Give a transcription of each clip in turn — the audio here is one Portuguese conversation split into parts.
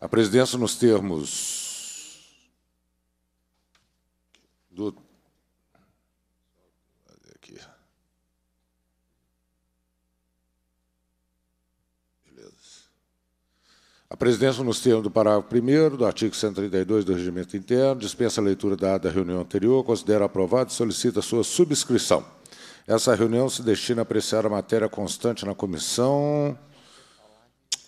A presidência, nos termos do. Aqui. Beleza. A presidência, nos termos do parágrafo 1 do artigo 132 do Regimento Interno, dispensa a leitura da da reunião anterior, considera aprovado e solicita sua subscrição. Essa reunião se destina a apreciar a matéria constante na comissão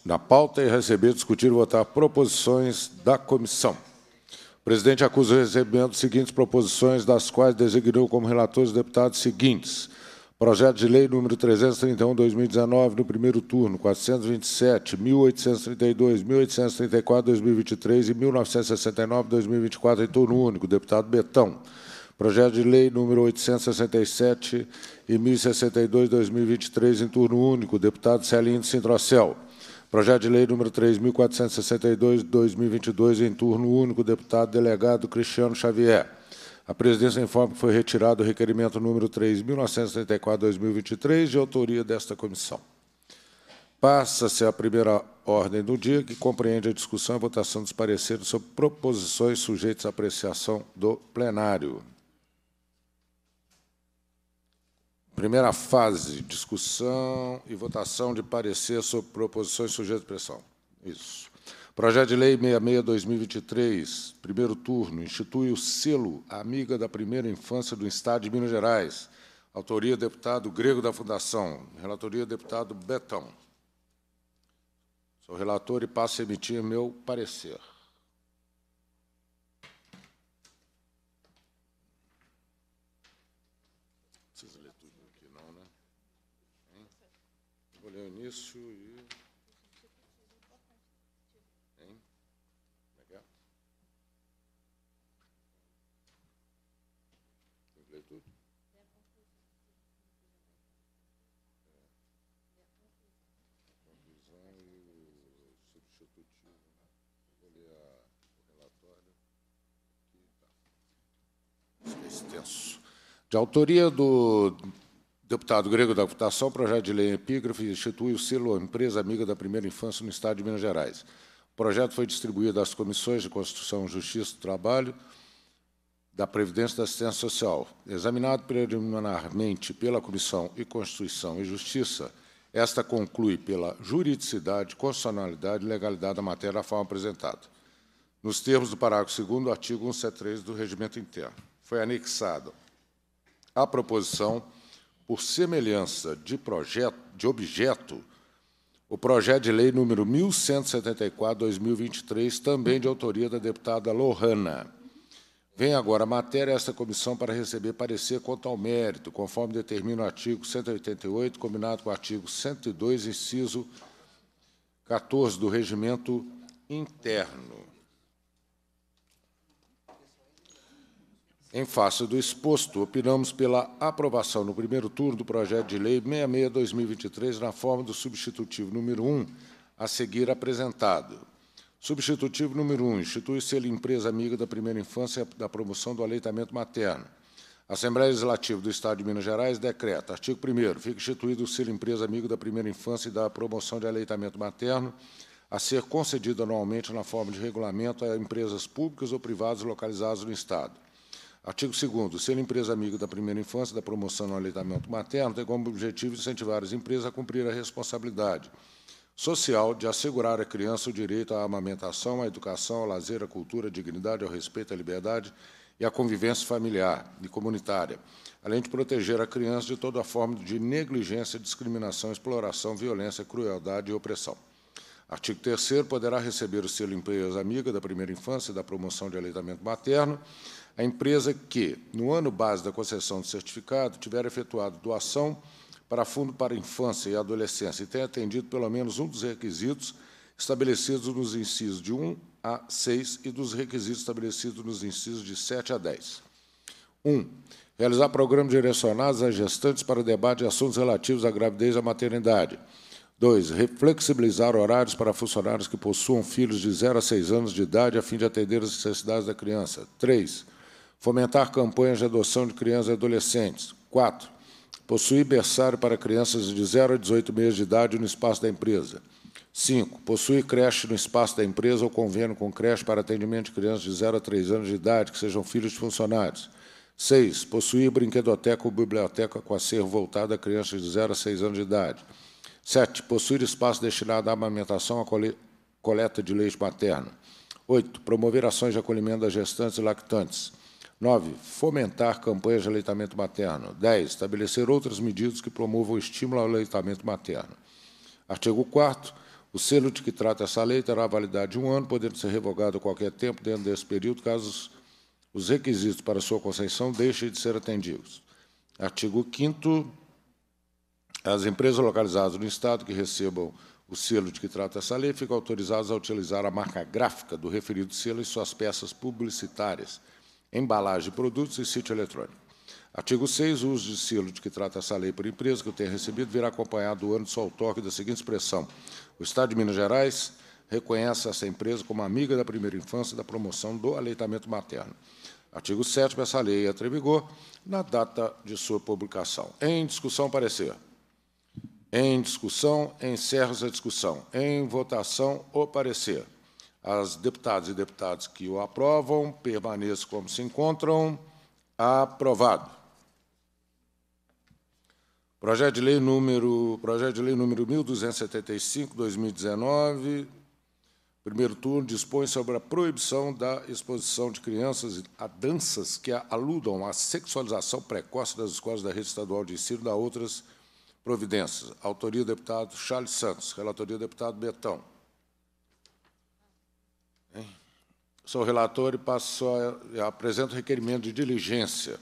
na pauta e receber, discutir e votar proposições da comissão. O presidente acusa o recebimento das seguintes proposições, das quais designou como relatores os deputados seguintes. Projeto de Lei número 331, 2019, no primeiro turno, 427, 1832, 1834, 2023 e 1969, 2024, em turno único, deputado Betão. Projeto de Lei número 867 e 1062, 2023, em turno único, deputado Celinho de Projeto de Lei número 3.462, 2022, em turno único, deputado delegado Cristiano Xavier. A presidência informa que foi retirado o requerimento número 3.934, 2023, de autoria desta comissão. Passa-se a primeira ordem do dia, que compreende a discussão e votação dos pareceres sobre proposições sujeitas à apreciação do plenário. Primeira fase, discussão e votação de parecer sobre proposições sujeitas de pressão. Isso. Projeto de Lei 66-2023, primeiro turno, institui o selo Amiga da Primeira Infância do Estado de Minas Gerais. Autoria, deputado Grego da Fundação. Relatoria, deputado Betão. Sou relator e passo a emitir meu parecer. Início e. Hein? Legal. Tem que ler tudo. É. Conclusão e o substitutivo. Né? Vou ler o relatório. Aqui está. Extenso. De autoria do Deputado grego da votação, projeto de lei epígrafe institui o selo Empresa Amiga da Primeira Infância no Estado de Minas Gerais. O projeto foi distribuído às comissões de Constituição, Justiça do Trabalho, da Previdência e da Assistência Social. Examinado preliminarmente pela Comissão de Constituição e Justiça, esta conclui pela juridicidade, constitucionalidade e legalidade da matéria da forma apresentada, nos termos do parágrafo 2 do artigo 173 do Regimento Interno. Foi anexada à proposição por semelhança de, projeto, de objeto, o projeto de lei número 1174/2023, também de autoria da deputada Lohana. Vem agora a matéria a esta comissão para receber parecer quanto ao mérito, conforme determina o artigo 188, combinado com o artigo 102, inciso 14 do regimento interno. Em face do exposto, opinamos pela aprovação no primeiro turno do projeto de lei 66-2023 na forma do substitutivo número 1, a seguir apresentado. Substitutivo número 1, institui-se ele empresa amiga da primeira infância da promoção do aleitamento materno. Assembleia Legislativa do Estado de Minas Gerais decreta, artigo 1 fica instituído o selo empresa amigo da primeira infância e da promoção de aleitamento materno, a ser concedido anualmente na forma de regulamento a empresas públicas ou privadas localizadas no Estado. Artigo 2 Ser empresa amiga da primeira infância da promoção no aleitamento materno tem como objetivo incentivar as empresas a cumprir a responsabilidade social de assegurar à criança o direito à amamentação, à educação, ao lazer, à cultura, à dignidade, ao respeito, à liberdade e à convivência familiar e comunitária, além de proteger a criança de toda forma de negligência, discriminação, exploração, violência, crueldade e opressão. Artigo 3 poderá receber o selo empresa amiga da primeira infância e da promoção de aleitamento materno a empresa que, no ano base da concessão do certificado, tiver efetuado doação para fundo para infância e adolescência e tenha atendido pelo menos um dos requisitos estabelecidos nos incisos de 1 a 6 e dos requisitos estabelecidos nos incisos de 7 a 10. 1. Um, realizar programas direcionados às gestantes para o debate de assuntos relativos à gravidez e à maternidade. 2. Flexibilizar horários para funcionários que possuam filhos de 0 a 6 anos de idade a fim de atender as necessidades da criança. 3 Fomentar campanhas de adoção de crianças e adolescentes. 4. Possuir berçário para crianças de 0 a 18 meses de idade no espaço da empresa. 5. Possuir creche no espaço da empresa ou convênio com creche para atendimento de crianças de 0 a 3 anos de idade, que sejam filhos de funcionários. 6. Possuir brinquedoteca ou biblioteca com acervo voltado a crianças de 0 a 6 anos de idade. 7. Possuir espaço destinado à amamentação e à coleta de leite materno. 8. Promover ações de acolhimento das gestantes e lactantes. 9. Fomentar campanhas de aleitamento materno. 10. Estabelecer outras medidas que promovam o estímulo ao aleitamento materno. Artigo 4 O selo de que trata essa lei terá validade de um ano, podendo ser revogado a qualquer tempo dentro desse período, caso os requisitos para sua concessão deixem de ser atendidos. Artigo 5 As empresas localizadas no Estado que recebam o selo de que trata essa lei ficam autorizadas a utilizar a marca gráfica do referido selo em suas peças publicitárias, embalagem, de produtos e sítio eletrônico. Artigo 6. O uso de silo de que trata essa lei por empresa que eu tenha recebido virá acompanhado do ano de sol toque da seguinte expressão. O Estado de Minas Gerais reconhece essa empresa como amiga da primeira infância e da promoção do aleitamento materno. Artigo 7 essa lei entra em vigor na data de sua publicação. Em discussão, parecer. Em discussão, encerro a discussão. Em votação, o parecer. As deputadas e deputados que o aprovam permaneçam como se encontram. Aprovado. Projeto de lei número, projeto de lei número 1275, 2019, primeiro turno, dispõe sobre a proibição da exposição de crianças a danças que aludam à sexualização precoce das escolas da rede estadual de ensino e da outras providências. Autoria, deputado Charles Santos. Relatoria, deputado Betão. Sou relator e passo a, apresento requerimento de diligência.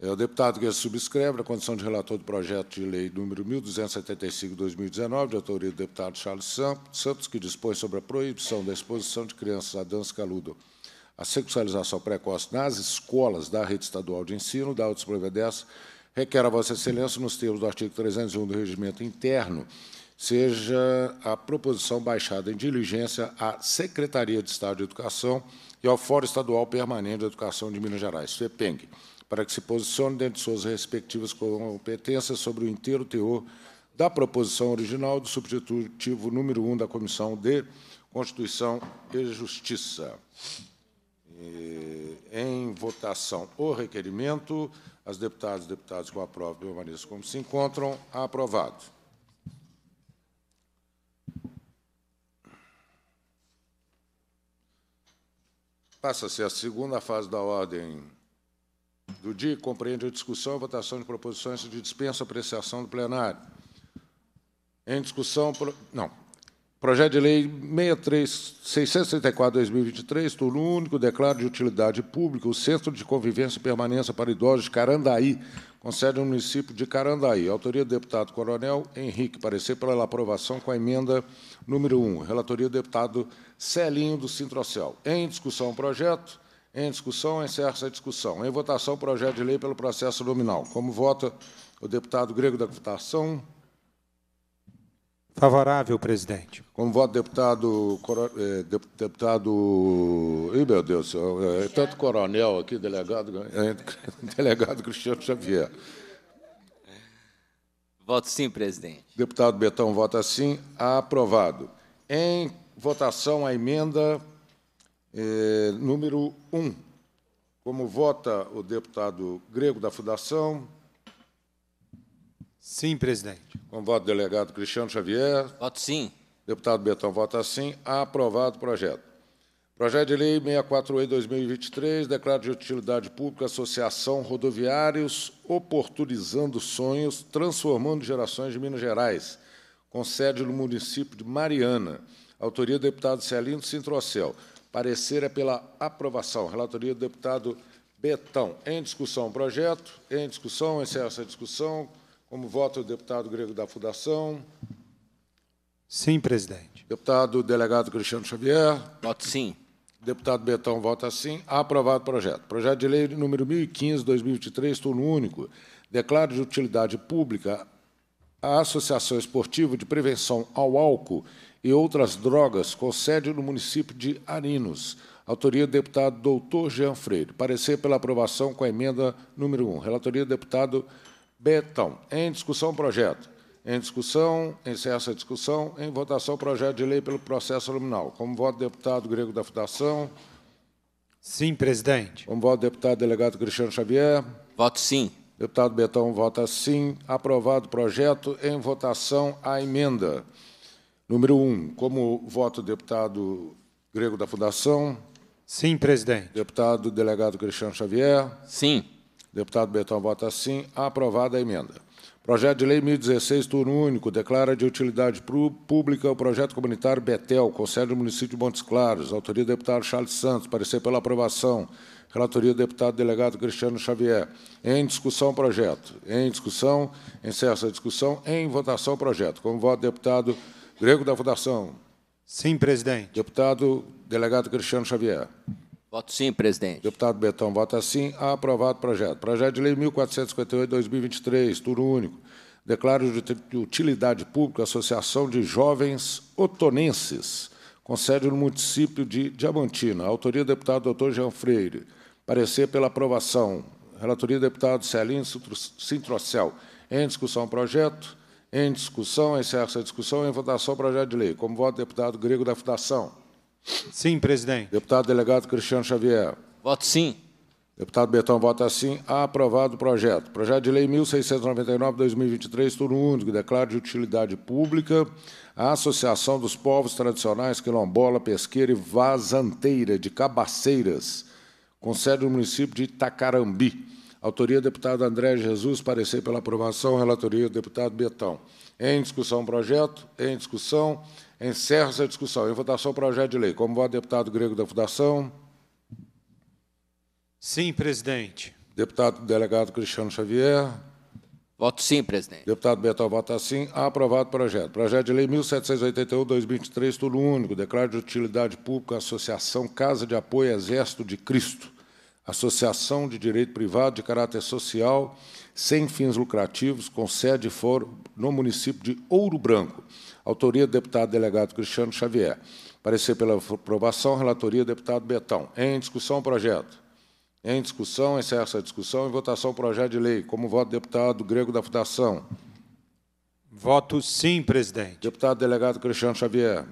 É o deputado que subscreve a condição de relator do projeto de lei número 1275-2019, de autoria do deputado Charles Santos, que dispõe sobre a proibição da exposição de crianças à dança caludo, à sexualização precoce nas escolas da rede estadual de ensino, da auto requer a Vossa Excelência, nos termos do artigo 301 do Regimento Interno, seja a proposição baixada em diligência à Secretaria de Estado de Educação e ao Fórum Estadual Permanente de Educação de Minas Gerais, FEPENG, para que se posicione dentro de suas respectivas competências sobre o inteiro teor da proposição original do substitutivo número 1 da Comissão de Constituição e Justiça. E, em votação o requerimento, as deputadas e deputados com a prova permaneçam como se encontram. Aprovado. Passa-se a segunda fase da ordem do dia, que compreende a discussão e votação de proposições de dispensa apreciação do plenário. Em discussão, pro... não, Projeto de Lei 634-2023, turno único, declaro de utilidade pública o Centro de Convivência e Permanência para Idosos de Carandaí, com sede no município de Carandaí. Autoria do deputado Coronel Henrique. Parecer pela aprovação com a emenda Número 1, relatoria do deputado Celinho do Cintrocel. Em discussão o projeto. Em discussão, encerra-se a discussão. Em votação, projeto de lei pelo processo nominal. Como vota o deputado Grego da votação? Favorável, presidente. Como vota o deputado. Eh, deputado. Ih, meu Deus, é, é, tanto coronel aqui, delegado, é, delegado Cristiano Xavier. Voto sim, presidente. Deputado Betão vota sim. Aprovado. Em votação, a emenda eh, número 1. Como vota o deputado Grego da Fundação? Sim, presidente. Como vota o delegado Cristiano Xavier? Voto sim. Deputado Betão vota sim. Aprovado o projeto. Projeto de Lei 648-2023, declaro de utilidade pública Associação Rodoviários Oportunizando Sonhos, Transformando Gerações de Minas Gerais, com sede no município de Mariana. Autoria do deputado Celino Sintrocel. Parecer é pela aprovação. Relatoria do deputado Betão. Em discussão, o projeto. Em discussão, encerra essa discussão. Como voto o deputado Grego da Fundação. Sim, presidente. Deputado delegado Cristiano Xavier. Voto sim. Deputado Betão vota sim. Aprovado o projeto. Projeto de lei número 1015, 2023, turno único. Declaro de utilidade pública a Associação Esportiva de Prevenção ao Álcool e Outras Drogas, com sede no município de Arinos. Autoria do deputado doutor Jean Freire. Parecer pela aprovação com a emenda número 1. Relatoria do deputado Betão. Em discussão, projeto. Em discussão, encerra a discussão. Em votação, o projeto de lei pelo processo nominal. Como voto, deputado Grego da Fundação. Sim, presidente. Como voto, deputado delegado Cristiano Xavier. Voto sim. Deputado Betão vota sim. Aprovado o projeto. Em votação, a emenda. Número 1. Um, como voto, deputado Grego da Fundação. Sim, presidente. Deputado delegado Cristiano Xavier. Sim. Deputado Betão vota sim. Aprovada a emenda. Projeto de Lei 1016, turno único, declara de utilidade pública o projeto comunitário Betel, conselho do município de Montes Claros. Autoria do deputado Charles Santos, parecer pela aprovação. Relatoria do deputado delegado Cristiano Xavier. Em discussão, projeto. Em discussão, encerra a discussão. Em votação, projeto. Com voto, deputado Grego da Fundação. Sim, presidente. Deputado delegado Cristiano Xavier. Voto sim, presidente. Deputado Betão vota sim. Aprovado o projeto. Projeto de Lei 1458-2023, turno único. Declaro de utilidade pública a Associação de Jovens Otonenses, com sede no município de Diamantina. Autoria do deputado doutor Jean Freire. Parecer pela aprovação. Relatoria do deputado Celinho Cintrocel. Em discussão, projeto. Em discussão, encerra essa discussão. Em votação, projeto de lei. Como voto, deputado Grego da Fundação. Sim, presidente. Deputado delegado Cristiano Xavier. Voto sim. Deputado Betão vota sim. Aprovado o projeto. Projeto de Lei 1699-2023, turno único, declara de utilidade pública a Associação dos Povos Tradicionais Quilombola, Pesqueira e Vazanteira de Cabaceiras, com sede no município de Itacarambi Autoria, deputado André Jesus, parecer pela aprovação, relatoria, deputado Betão. Em discussão o projeto, em discussão, encerra-se a discussão. Em votação o projeto de lei. Como vota deputado Grego da Fundação? Sim, presidente. Deputado delegado Cristiano Xavier. Voto sim, presidente. Deputado Betão vota sim. Aprovado o projeto. Projeto de lei 1781-2023, turno único. Declaro de utilidade pública a Associação Casa de Apoio Exército de Cristo associação de direito privado de caráter social, sem fins lucrativos, com sede e foro no município de Ouro Branco. Autoria do deputado delegado Cristiano Xavier. Parecer pela aprovação, relatoria deputado Betão. Em discussão o projeto. Em discussão, encerra a discussão e votação o projeto de lei. Como voto deputado Grego da Fundação. Voto sim, presidente. Deputado delegado Cristiano Xavier.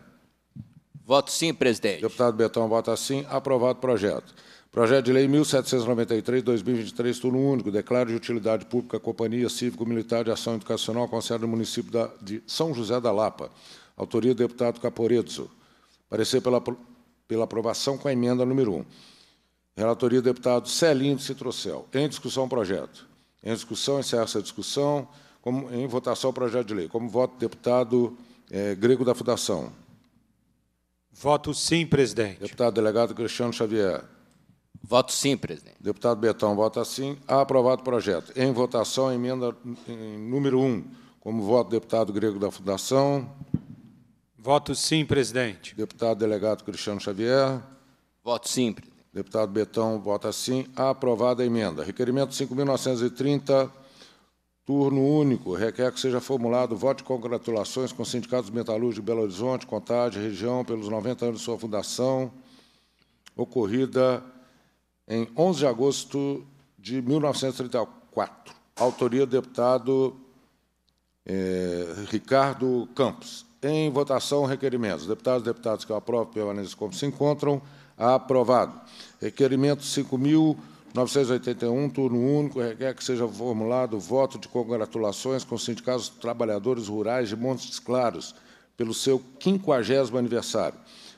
Voto sim, presidente. Deputado Betão vota sim. Aprovado o projeto. Projeto de Lei 1793-2023, turno único, declaro de utilidade pública a Companhia Cívico-Militar de Ação Educacional com sede no município da, de São José da Lapa. Autoria do deputado Caporetto. Parecer pela, pela aprovação com a emenda número 1. Relatoria do deputado Celinho de Citrocel. Em discussão o projeto. Em discussão, encerra essa discussão. Como, em votação o projeto de lei. Como voto, deputado é, Grego da Fundação. Voto sim, presidente. Deputado delegado Cristiano Xavier. Voto sim, presidente. Deputado Betão vota sim. Aprovado o projeto. Em votação, emenda em número 1. Como voto, deputado Grego da Fundação. Voto sim, presidente. Deputado delegado Cristiano Xavier. Voto sim, presidente. Deputado Betão vota sim. Aprovada a emenda. Requerimento 5.930, turno único. Requer que seja formulado voto de congratulações com sindicatos metalúrgicos de Belo Horizonte, Contagem, região, pelos 90 anos de sua fundação, ocorrida em 11 de agosto de 1934, autoria do deputado eh, Ricardo Campos. Em votação, requerimentos. Deputados e deputados que aprovam permanecem como se encontram. Aprovado. Requerimento 5.981, turno único, requer que seja formulado voto de congratulações com os sindicatos trabalhadores rurais de Montes Claros pelo seu 50 aniversário.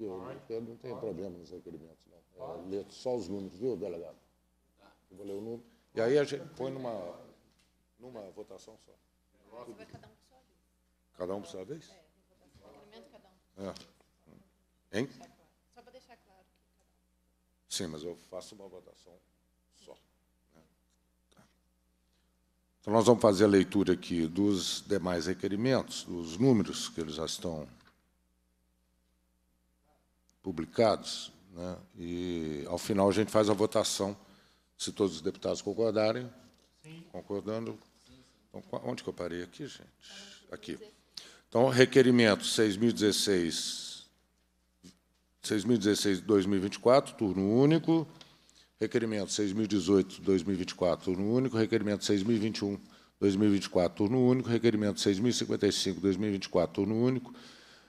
eu, não tenho problema nos requerimentos, não. É, lê só os números, viu, delegado? Tá. Eu vou ler o número. E aí a gente põe numa, numa votação só. Você vai cada um por sua vez. Cada um por sua vez? É. é. Hein? Só para deixar claro que cada um. Sim, mas eu faço uma votação só. Né? Tá. Então, nós vamos fazer a leitura aqui dos demais requerimentos, dos números que eles já estão publicados, né? e ao final a gente faz a votação, se todos os deputados concordarem. Sim. Concordando. Então, onde que eu parei aqui, gente? Aqui. Então, requerimento 6.016, 6.016-2024, turno único. Requerimento 6.018-2024, turno único. Requerimento 6.021-2024, turno único. Requerimento 6.055-2024, turno único.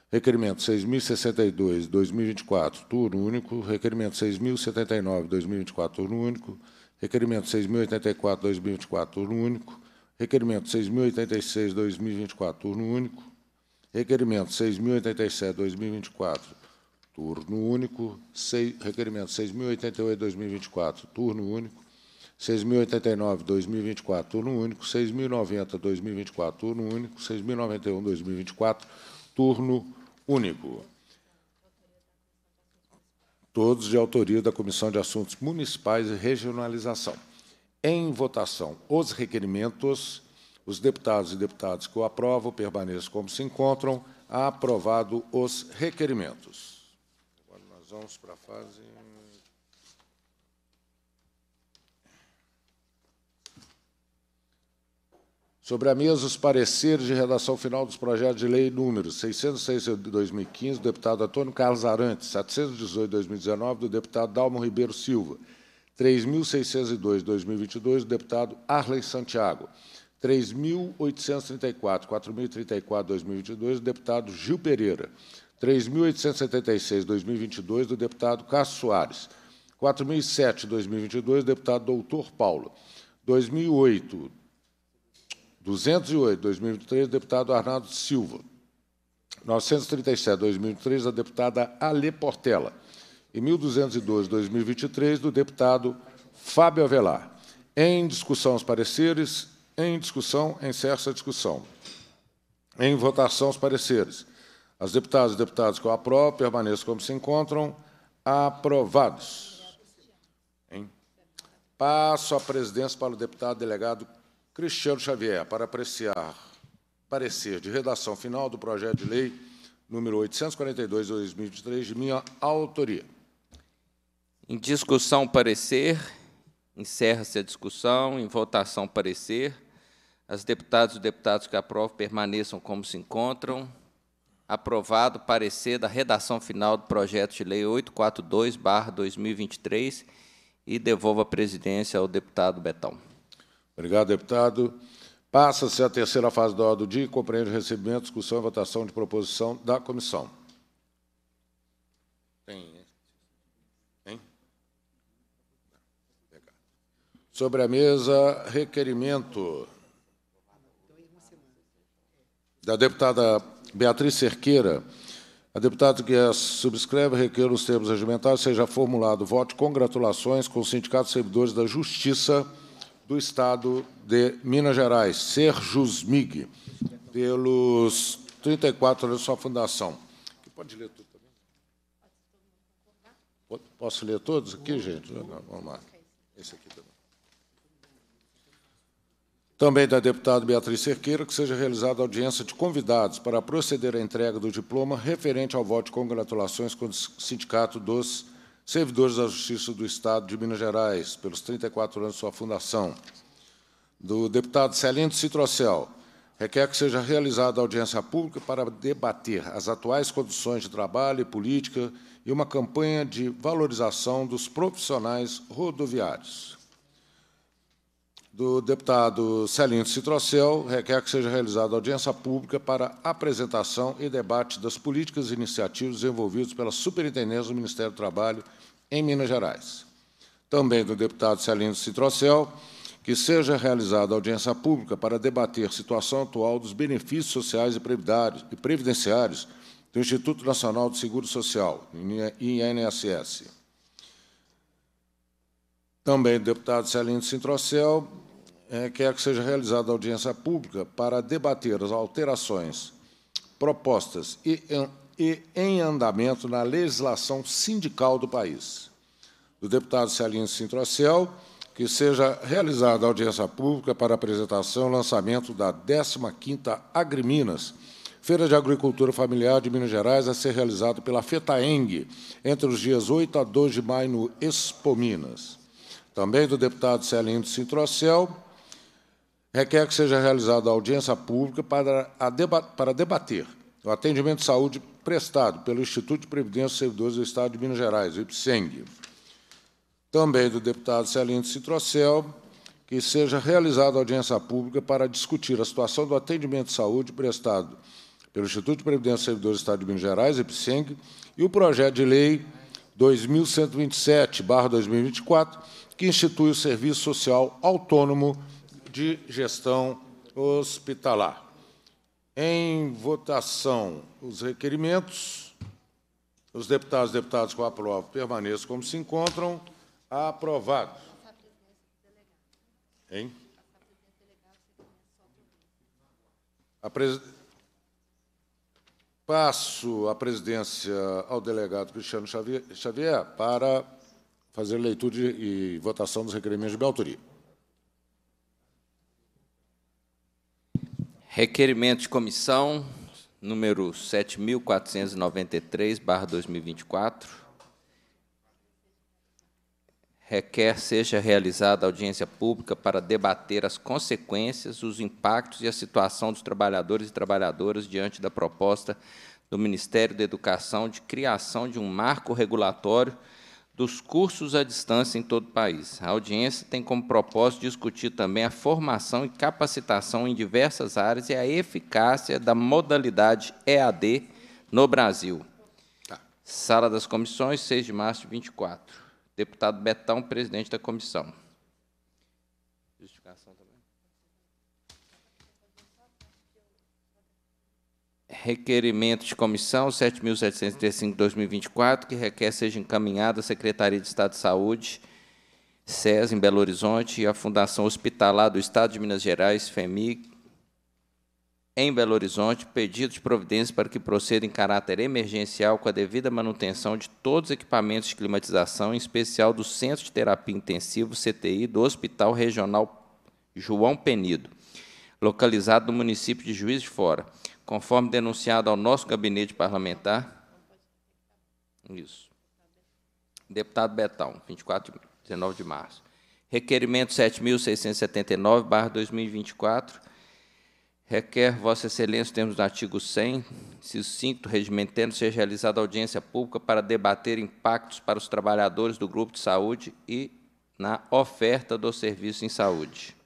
Requerimento 6.062, 2024, turno único. Requerimento 6.079, 2024, turno único. Requerimento 6.084, 2024, turno único. Requerimento 6.086, 2024, turno único. Requerimento 6.087, 2024, turno único. requerimento 6.088, 2024, turno único. 6.089, 2024, turno único. 6.090, 2024, turno único. 6.091, 2024, turno único. Todos de autoria da Comissão de Assuntos Municipais e Regionalização. Em votação, os requerimentos, os deputados e deputadas que o aprovam permaneçam como se encontram. Aprovado os requerimentos. Agora nós vamos para a fase. Sobre a mesa, os pareceres de redação final dos projetos de lei números 606 de 2015, do deputado Antônio Carlos Arantes, 718 de 2019, do deputado Dalmo Ribeiro Silva, 3.602 de 2022, do deputado Arley Santiago, 3.834, 4.034 de 2022, do deputado Gil Pereira, 3.876 de 2022, do deputado Cássio Soares, 4.007 de 2022, do deputado Doutor Paulo, 2008 208, 2003, deputado Arnaldo Silva. 937, 2003, da deputada Alê Portela. E 1202, 2023, do deputado Fábio Avelar. Em discussão os pareceres. Em discussão, encerro se a discussão. Em votação os pareceres. As deputadas e deputados que eu aprovo permaneçam como se encontram. Aprovados. Hein? Passo a presidência para o deputado delegado Cristiano Xavier para apreciar parecer de redação final do projeto de lei número 842/2023 de minha autoria. Em discussão parecer, encerra-se a discussão, em votação parecer. As deputadas e deputados que aprovam permaneçam como se encontram. Aprovado parecer da redação final do projeto de lei 842/2023 e devolvo a presidência ao deputado Betão. Obrigado, deputado. Passa-se a terceira fase da ordem do dia compreende o recebimento, discussão e votação de proposição da comissão. Tem, hein? Sobre a mesa, requerimento da deputada Beatriz Cerqueira, a deputada que a subscreve requer os termos regimentais, seja formulado voto congratulações com o Sindicato de Servidores da Justiça do Estado de Minas Gerais, Sérgio Smig, pelos 34 anos de sua fundação. Pode ler tudo também? Posso ler todos aqui, gente? Vamos lá. Esse aqui também. Também da deputada Beatriz Cerqueira, que seja realizada audiência de convidados para proceder à entrega do diploma referente ao voto de congratulações com o Sindicato dos servidores da Justiça do Estado de Minas Gerais, pelos 34 anos de sua fundação. Do deputado Celindo Citrocel, requer que seja realizada audiência pública para debater as atuais condições de trabalho e política e uma campanha de valorização dos profissionais rodoviários do deputado Celinho Citrocel, requer que seja realizada audiência pública para apresentação e debate das políticas e iniciativas desenvolvidas pela Superintendência do Ministério do Trabalho em Minas Gerais. Também do deputado Celinho Citrocel, que seja realizada audiência pública para debater a situação atual dos benefícios sociais e previdenciários do Instituto Nacional de Seguro Social, INSS. Também do deputado Celino Citrocel é, quer que seja realizada audiência pública para debater as alterações propostas e em, e em andamento na legislação sindical do país. Do deputado Celinho Sintrocel, que seja realizada audiência pública para apresentação e lançamento da 15ª Agriminas, Feira de Agricultura Familiar de Minas Gerais, a ser realizada pela FETAENG, entre os dias 8 a 2 de maio, no Expo Minas. Também do deputado Celinho Sintrocel, requer que seja realizada audiência pública para, deba para debater o atendimento de saúde prestado pelo Instituto de Previdência e Servidores do Estado de Minas Gerais, IPSENG, também do deputado Celino Citrocel, que seja realizada audiência pública para discutir a situação do atendimento de saúde prestado pelo Instituto de Previdência e Servidores do Estado de Minas Gerais, IPSENG, e o projeto de lei 2127-2024, que institui o Serviço Social Autônomo de gestão hospitalar. Em votação, os requerimentos. Os deputados e deputadas que aprovam permaneçam como se encontram. Aprovado. Hein? A pres... Passo a presidência ao delegado Cristiano Xavier para fazer leitura e votação dos requerimentos de minha autoria. Requerimento de comissão número 7493/2024 requer seja realizada audiência pública para debater as consequências, os impactos e a situação dos trabalhadores e trabalhadoras diante da proposta do Ministério da Educação de criação de um marco regulatório dos cursos à distância em todo o país. A audiência tem como propósito discutir também a formação e capacitação em diversas áreas e a eficácia da modalidade EAD no Brasil. Tá. Sala das Comissões, 6 de março de 24. Deputado Betão, presidente da comissão. Justificação também. requerimento de comissão 7.735-2024, que requer seja encaminhado à Secretaria de Estado de Saúde, SES, em Belo Horizonte, e à Fundação Hospitalar do Estado de Minas Gerais, FEMIG, em Belo Horizonte, pedido de providência para que proceda em caráter emergencial com a devida manutenção de todos os equipamentos de climatização, em especial do Centro de Terapia Intensiva, CTI, do Hospital Regional João Penido, localizado no município de Juiz de Fora conforme denunciado ao nosso gabinete parlamentar. Isso. Deputado Betão, 24 de 19 de março. Requerimento 7679/2024 requer Vossa Excelência, termos do artigo 100, inciso cinco, do regimento seja realizada audiência pública para debater impactos para os trabalhadores do grupo de saúde e na oferta do serviço em saúde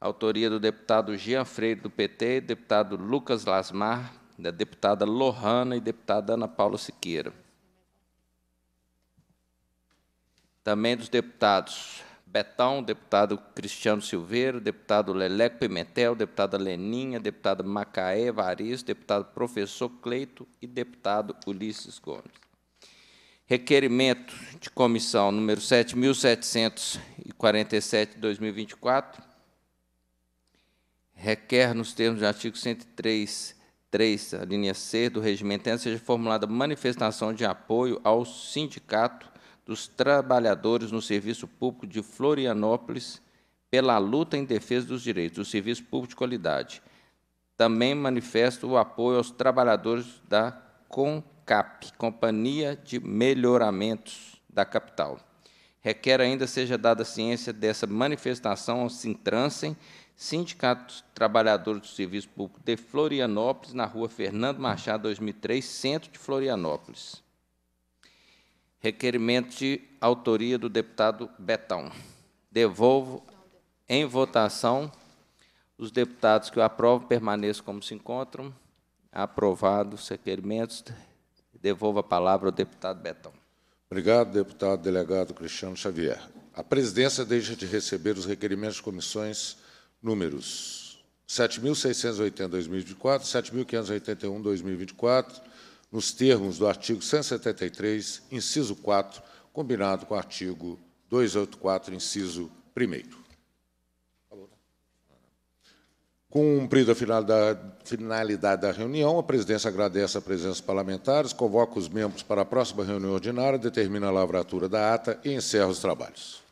autoria do deputado Jean Freire, do PT, deputado Lucas Lasmar, da deputada Lohana e deputada Ana Paula Siqueira. Também dos deputados Betão, deputado Cristiano Silveira, deputado Leleco Pimentel, deputada Leninha, deputada Macaé Variz, deputado Professor Cleito e deputado Ulisses Gomes. Requerimento de comissão número 7.747, 2024, requer, nos termos do artigo 103, 3, a linha C do regimento, seja formulada manifestação de apoio ao sindicato dos trabalhadores no serviço público de Florianópolis pela luta em defesa dos direitos do serviço público de qualidade. Também manifesta o apoio aos trabalhadores da CONCAP, Companhia de Melhoramentos da Capital. Requer ainda seja dada ciência dessa manifestação ao Sintransen, Sindicato Trabalhador do Serviço Público de Florianópolis, na rua Fernando Machado, 2003, centro de Florianópolis. Requerimento de autoria do deputado Betão. Devolvo em votação. Os deputados que o aprovam permaneçam como se encontram. Aprovado os requerimentos. Devolvo a palavra ao deputado Betão. Obrigado, deputado delegado Cristiano Xavier. A presidência deixa de receber os requerimentos de comissões Números: 7.680 2024, 7.581 2024, nos termos do artigo 173, inciso 4, combinado com o artigo 284, inciso 1. Cumprida a finalidade da reunião, a presidência agradece a presença dos parlamentares, convoca os membros para a próxima reunião ordinária, determina a lavratura da ata e encerra os trabalhos.